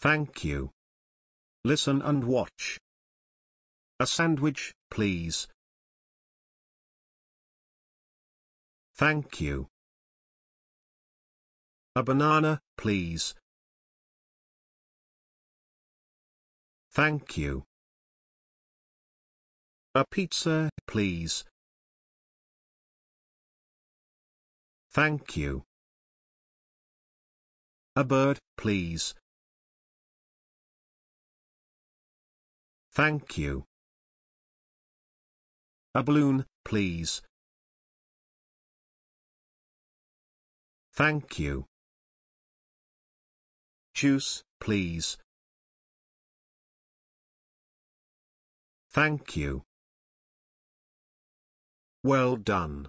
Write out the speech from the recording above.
Thank you. Listen and watch. A sandwich, please. Thank you. A banana, please. Thank you. A pizza, please. Thank you. A bird, please. Thank you. A balloon, please. Thank you. Juice, please. Thank you. Well done.